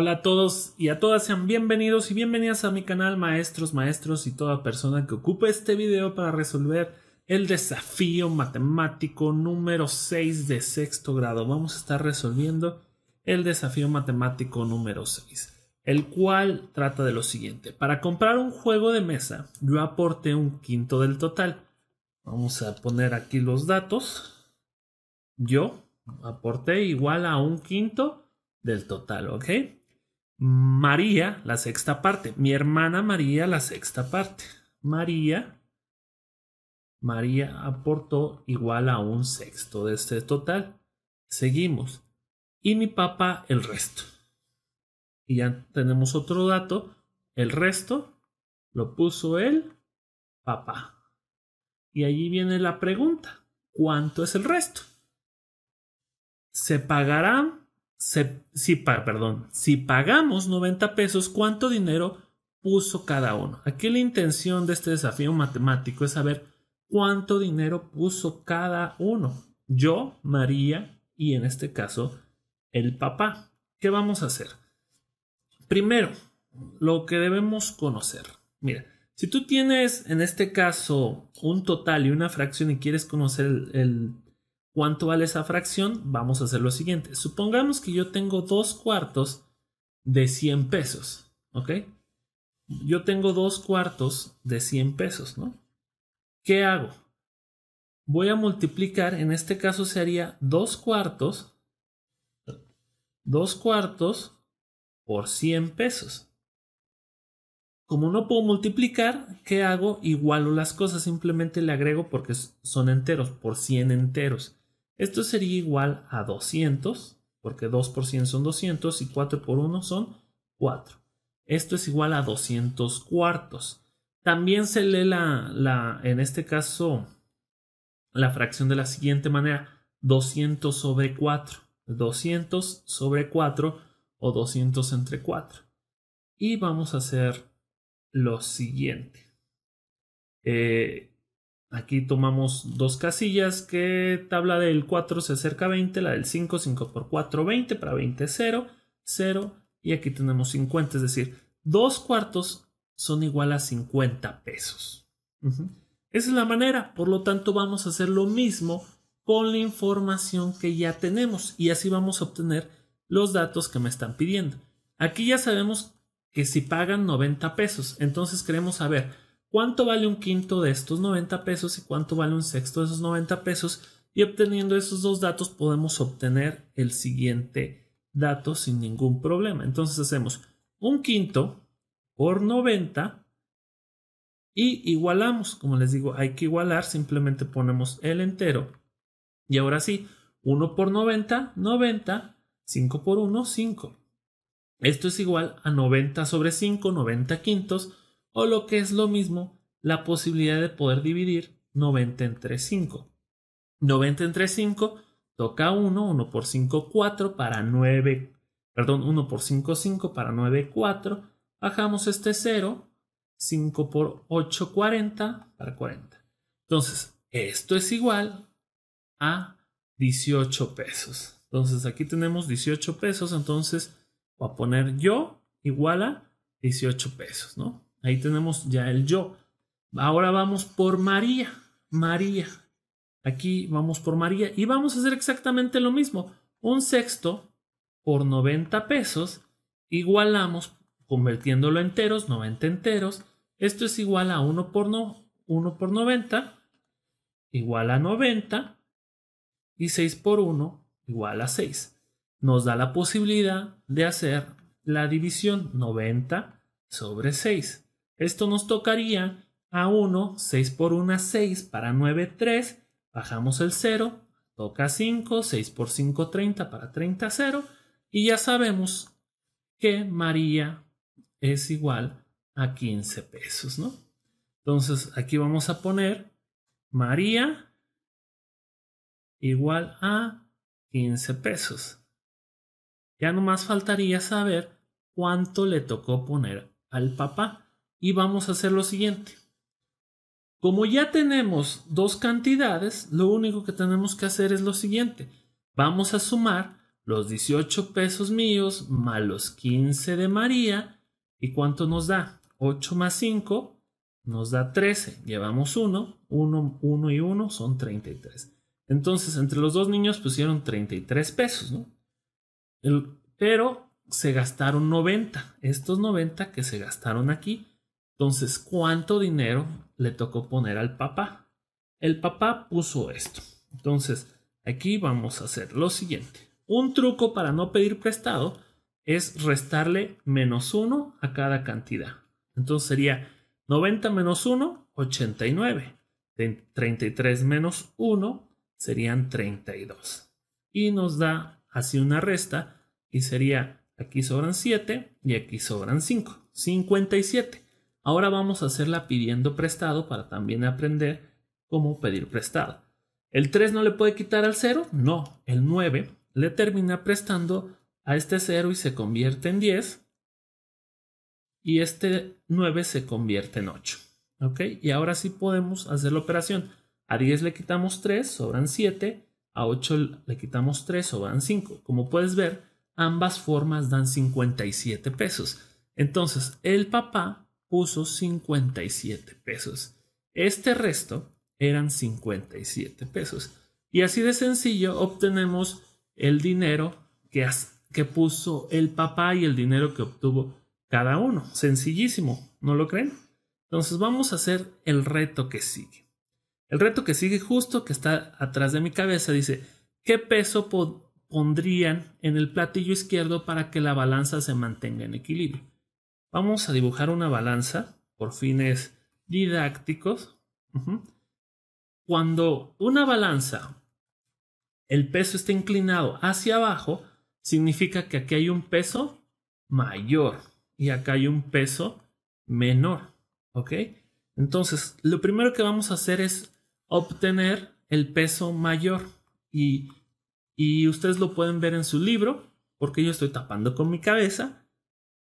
Hola a todos y a todas, sean bienvenidos y bienvenidas a mi canal Maestros, Maestros y toda persona que ocupe este video para resolver el desafío matemático número 6 de sexto grado. Vamos a estar resolviendo el desafío matemático número 6, el cual trata de lo siguiente. Para comprar un juego de mesa, yo aporté un quinto del total. Vamos a poner aquí los datos. Yo aporté igual a un quinto del total, ¿ok? María, la sexta parte. Mi hermana María, la sexta parte. María, María aportó igual a un sexto de este total. Seguimos. Y mi papá, el resto. Y ya tenemos otro dato. El resto lo puso el papá. Y allí viene la pregunta. ¿Cuánto es el resto? ¿Se pagará? si, pagamos 90 pesos, ¿cuánto dinero puso cada uno? Aquí la intención de este desafío matemático es saber cuánto dinero puso cada uno. Yo, María y en este caso el papá. ¿Qué vamos a hacer? Primero, lo que debemos conocer. Mira, si tú tienes en este caso un total y una fracción y quieres conocer el, el ¿Cuánto vale esa fracción? Vamos a hacer lo siguiente. Supongamos que yo tengo dos cuartos de 100 pesos, ¿ok? Yo tengo dos cuartos de 100 pesos, ¿no? ¿Qué hago? Voy a multiplicar, en este caso sería haría dos cuartos, dos cuartos por 100 pesos. Como no puedo multiplicar, ¿qué hago? Igualo las cosas, simplemente le agrego porque son enteros, por 100 enteros. Esto sería igual a 200, porque 2 por 100 son 200 y 4 por 1 son 4. Esto es igual a 200 cuartos. También se lee la, la, en este caso, la fracción de la siguiente manera, 200 sobre 4. 200 sobre 4 o 200 entre 4. Y vamos a hacer lo siguiente. Eh, Aquí tomamos dos casillas que tabla del 4 se acerca a 20, la del 5, 5 por 4, 20, para 20 0, 0 y aquí tenemos 50, es decir, dos cuartos son igual a 50 pesos. Esa es la manera, por lo tanto vamos a hacer lo mismo con la información que ya tenemos y así vamos a obtener los datos que me están pidiendo. Aquí ya sabemos que si pagan 90 pesos, entonces queremos saber cuánto vale un quinto de estos 90 pesos y cuánto vale un sexto de esos 90 pesos. Y obteniendo esos dos datos podemos obtener el siguiente dato sin ningún problema. Entonces hacemos un quinto por 90 y igualamos. Como les digo, hay que igualar, simplemente ponemos el entero. Y ahora sí, 1 por 90, 90, 5 por 1, 5. Esto es igual a 90 sobre 5, 90 quintos o lo que es lo mismo, la posibilidad de poder dividir 90 entre 5. 90 entre 5 toca 1, 1 por 5, 4 para 9, perdón, 1 por 5, 5 para 9, 4. Bajamos este 0, 5 por 8, 40 para 40. Entonces, esto es igual a 18 pesos. Entonces aquí tenemos 18 pesos, entonces voy a poner yo igual a 18 pesos, ¿no? Ahí tenemos ya el yo. Ahora vamos por María. María. Aquí vamos por María y vamos a hacer exactamente lo mismo. Un sexto por 90 pesos igualamos convirtiéndolo enteros, 90 enteros. Esto es igual a 1 por, 1 90 igual a 90 y 6 por 1 igual a 6. Nos da la posibilidad de hacer la división 90 sobre 6. Esto nos tocaría a 1, 6 por 1, 6 para 9, 3. Bajamos el 0, toca 5, 6 por 5, 30 para 30, 0. Y ya sabemos que María es igual a 15 pesos, ¿no? Entonces aquí vamos a poner María igual a 15 pesos. Ya nomás faltaría saber cuánto le tocó poner al papá y vamos a hacer lo siguiente. Como ya tenemos dos cantidades, lo único que tenemos que hacer es lo siguiente. Vamos a sumar los 18 pesos míos más los 15 de María. ¿Y cuánto nos da? 8 más 5 nos da 13. Llevamos 1, 1, 1 y 1 son 33. Entonces, entre los dos niños pusieron 33 pesos, ¿no? pero se gastaron 90. Estos 90 que se gastaron aquí entonces, ¿cuánto dinero le tocó poner al papá? El papá puso esto. Entonces, aquí vamos a hacer lo siguiente. Un truco para no pedir prestado es restarle menos 1 a cada cantidad. Entonces sería 90 menos 1, 89. 33 menos 1 serían 32. Y nos da así una resta y sería aquí sobran 7 y aquí sobran 5. 57. Ahora vamos a hacerla pidiendo prestado para también aprender cómo pedir prestado. ¿El 3 no le puede quitar al 0? No, el 9 le termina prestando a este 0 y se convierte en 10. Y este 9 se convierte en 8. ¿Ok? Y ahora sí podemos hacer la operación. A 10 le quitamos 3, sobran 7. A 8 le quitamos 3, sobran 5. Como puedes ver, ambas formas dan 57 pesos. Entonces, el papá puso 57 pesos. Este resto eran 57 pesos. Y así de sencillo obtenemos el dinero que, que puso el papá y el dinero que obtuvo cada uno. Sencillísimo, ¿no lo creen? Entonces vamos a hacer el reto que sigue. El reto que sigue justo que está atrás de mi cabeza dice, ¿qué peso pondrían en el platillo izquierdo para que la balanza se mantenga en equilibrio? Vamos a dibujar una balanza por fines didácticos. Cuando una balanza, el peso está inclinado hacia abajo, significa que aquí hay un peso mayor y acá hay un peso menor. ¿Ok? Entonces, lo primero que vamos a hacer es obtener el peso mayor y, y ustedes lo pueden ver en su libro porque yo estoy tapando con mi cabeza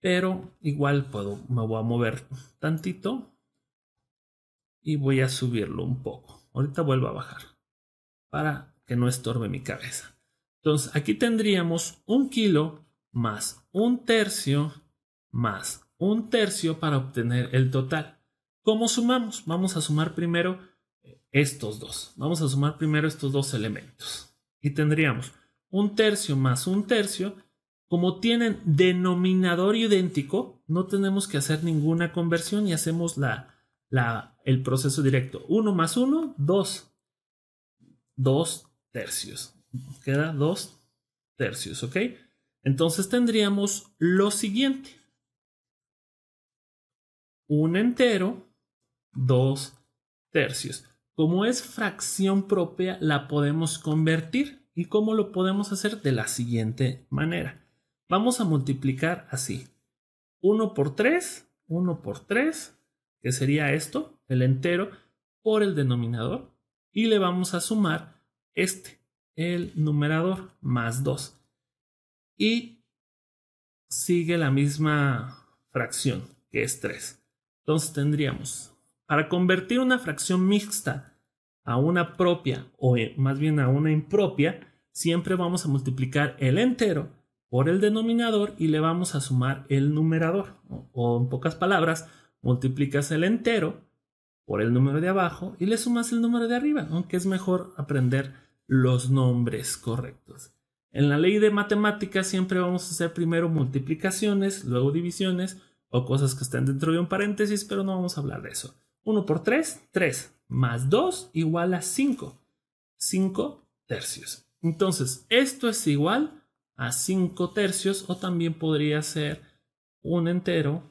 pero igual puedo, me voy a mover tantito y voy a subirlo un poco. Ahorita vuelvo a bajar para que no estorbe mi cabeza. Entonces aquí tendríamos un kilo más un tercio más un tercio para obtener el total. ¿Cómo sumamos? Vamos a sumar primero estos dos. Vamos a sumar primero estos dos elementos. Y tendríamos un tercio más un tercio como tienen denominador idéntico, no tenemos que hacer ninguna conversión y hacemos el proceso directo. 1 más 1, 2. 2 tercios. Queda 2 tercios, ¿ok? Entonces tendríamos lo siguiente. Un entero, 2 tercios. Como es fracción propia, la podemos convertir. ¿Y cómo lo podemos hacer? De la siguiente manera. Vamos a multiplicar así. 1 por 3, 1 por 3, que sería esto, el entero, por el denominador. Y le vamos a sumar este, el numerador, más 2. Y sigue la misma fracción, que es 3. Entonces tendríamos, para convertir una fracción mixta a una propia, o eh, más bien a una impropia, siempre vamos a multiplicar el entero por el denominador y le vamos a sumar el numerador. O en pocas palabras, multiplicas el entero por el número de abajo y le sumas el número de arriba, aunque es mejor aprender los nombres correctos. En la ley de matemáticas siempre vamos a hacer primero multiplicaciones, luego divisiones o cosas que estén dentro de un paréntesis, pero no vamos a hablar de eso. 1 por 3, 3 más 2 igual a 5. 5 tercios. Entonces, esto es igual a 5 tercios o también podría ser un entero,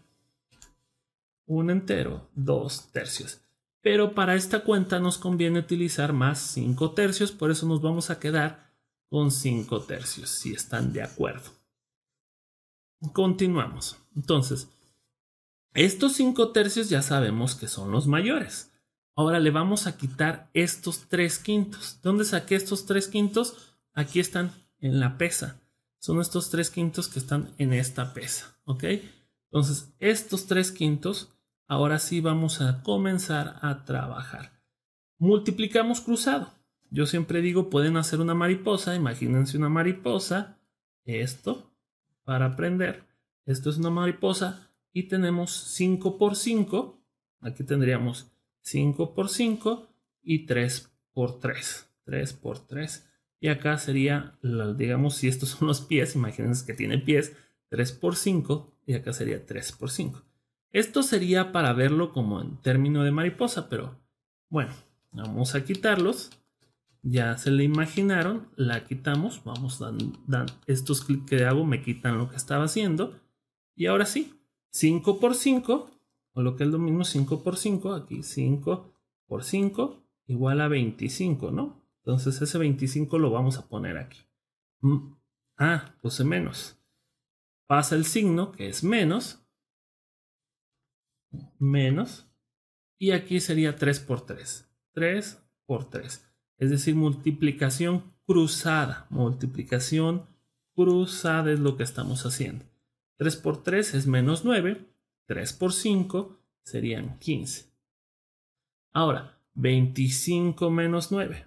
un entero, 2 tercios. Pero para esta cuenta nos conviene utilizar más 5 tercios, por eso nos vamos a quedar con 5 tercios, si están de acuerdo. Continuamos. Entonces, estos 5 tercios ya sabemos que son los mayores. Ahora le vamos a quitar estos 3 quintos. ¿Dónde saqué estos 3 quintos? Aquí están en la pesa son estos tres quintos que están en esta pesa, ¿ok? Entonces, estos tres quintos, ahora sí vamos a comenzar a trabajar. Multiplicamos cruzado. Yo siempre digo, pueden hacer una mariposa, imagínense una mariposa, esto, para aprender, esto es una mariposa, y tenemos 5 por 5, aquí tendríamos 5 por 5 y 3 por 3, 3 por 3. Y acá sería, digamos, si estos son los pies, imagínense que tiene pies 3 por 5 y acá sería 3 por 5. Esto sería para verlo como en término de mariposa, pero bueno, vamos a quitarlos. Ya se le imaginaron, la quitamos, vamos, dan, estos clics que hago me quitan lo que estaba haciendo. Y ahora sí, 5 por 5, o lo que es lo mismo 5 por 5, aquí 5 por 5 igual a 25, ¿no? Entonces ese 25 lo vamos a poner aquí. Mm. Ah, puse menos. Pasa el signo, que es menos. Menos. Y aquí sería 3 por 3. 3 por 3. Es decir, multiplicación cruzada. Multiplicación cruzada es lo que estamos haciendo. 3 por 3 es menos 9. 3 por 5 serían 15. Ahora, 25 menos 9.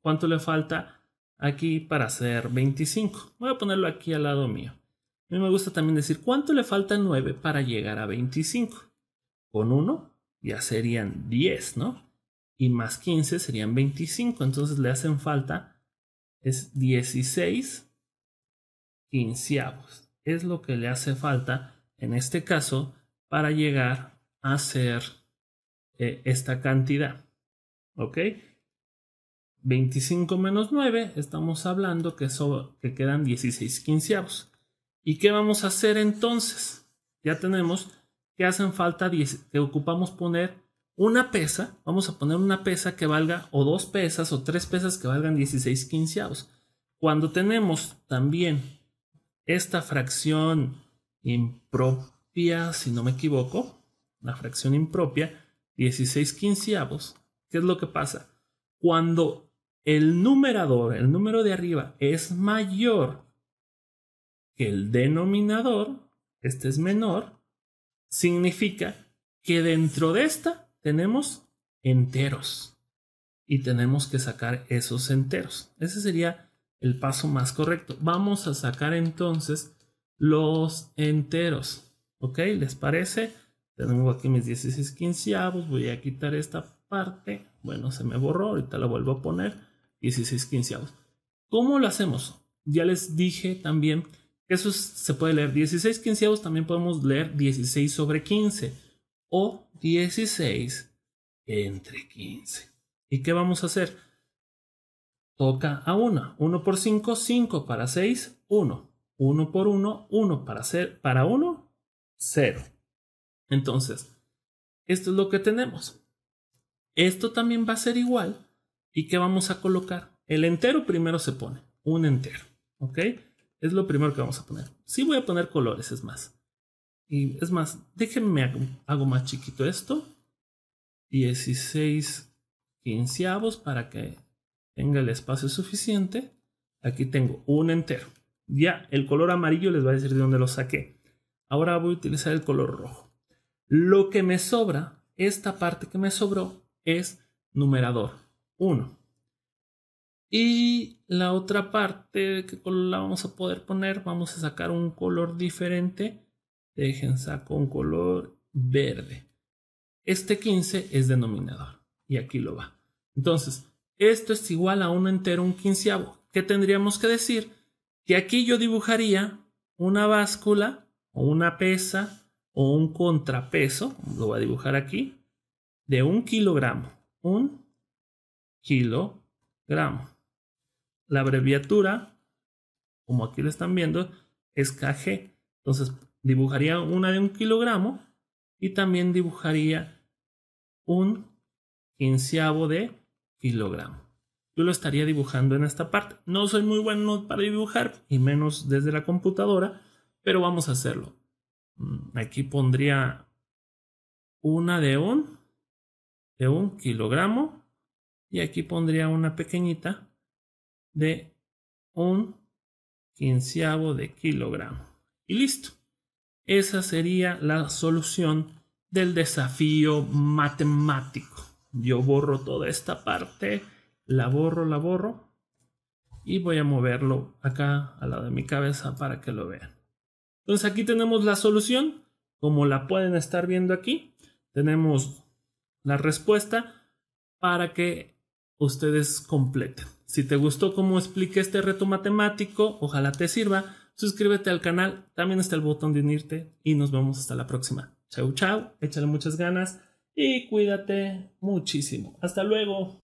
¿Cuánto le falta aquí para hacer 25? Voy a ponerlo aquí al lado mío. A mí me gusta también decir cuánto le falta 9 para llegar a 25. Con 1 ya serían 10, ¿no? Y más 15 serían 25. Entonces le hacen falta es 16 quinceavos. Es lo que le hace falta en este caso para llegar a hacer eh, esta cantidad. ¿Ok? 25 menos 9, estamos hablando que, que quedan 16 quinceavos. ¿Y qué vamos a hacer entonces? Ya tenemos que hacen falta 10, que ocupamos poner una pesa, vamos a poner una pesa que valga, o dos pesas, o tres pesas que valgan 16 quinceavos. Cuando tenemos también esta fracción impropia, si no me equivoco, la fracción impropia, 16 quinceavos, ¿qué es lo que pasa? Cuando el numerador, el número de arriba, es mayor que el denominador, este es menor, significa que dentro de esta tenemos enteros y tenemos que sacar esos enteros. Ese sería el paso más correcto. Vamos a sacar entonces los enteros. ¿Ok? ¿Les parece? Tengo aquí mis 16 quinceavos. Voy a quitar esta parte. Bueno, se me borró. Ahorita la vuelvo a poner. 16 quinceavos. ¿Cómo lo hacemos? Ya les dije también que eso se puede leer 16 quinceavos, también podemos leer 16 sobre 15 o 16 entre 15. ¿Y qué vamos a hacer? Toca a 1. 1 por 5, 5 para 6, 1. 1 por 1, 1 para para 1, 0. Entonces, esto es lo que tenemos. Esto también va a ser igual ¿Y qué vamos a colocar? El entero primero se pone, un entero, ¿ok? Es lo primero que vamos a poner. Sí voy a poner colores, es más. Y es más, déjenme hago, más chiquito esto. 16 quinceavos para que tenga el espacio suficiente. Aquí tengo un entero. Ya el color amarillo les va a decir de dónde lo saqué. Ahora voy a utilizar el color rojo. Lo que me sobra, esta parte que me sobró, es numerador. 1. Y la otra parte, ¿qué color la vamos a poder poner? Vamos a sacar un color diferente. Dejen, saco un color verde. Este 15 es denominador. Y aquí lo va. Entonces, esto es igual a 1 entero, un quinceavo. ¿Qué tendríamos que decir? Que aquí yo dibujaría una báscula o una pesa o un contrapeso, lo voy a dibujar aquí, de un kilogramo. Un kilogramo. La abreviatura, como aquí lo están viendo, es KG. Entonces dibujaría una de un kilogramo y también dibujaría un quinceavo de kilogramo. Yo lo estaría dibujando en esta parte. No soy muy bueno para dibujar y menos desde la computadora, pero vamos a hacerlo. Mm, aquí pondría una de un, de un kilogramo y aquí pondría una pequeñita de un quinceavo de kilogramo. Y listo. Esa sería la solución del desafío matemático. Yo borro toda esta parte, la borro, la borro y voy a moverlo acá al lado de mi cabeza para que lo vean. Entonces aquí tenemos la solución, como la pueden estar viendo aquí. Tenemos la respuesta para que ustedes completen. Si te gustó cómo expliqué este reto matemático, ojalá te sirva. Suscríbete al canal, también está el botón de unirte y nos vemos hasta la próxima. Chau, chau, échale muchas ganas y cuídate muchísimo. Hasta luego.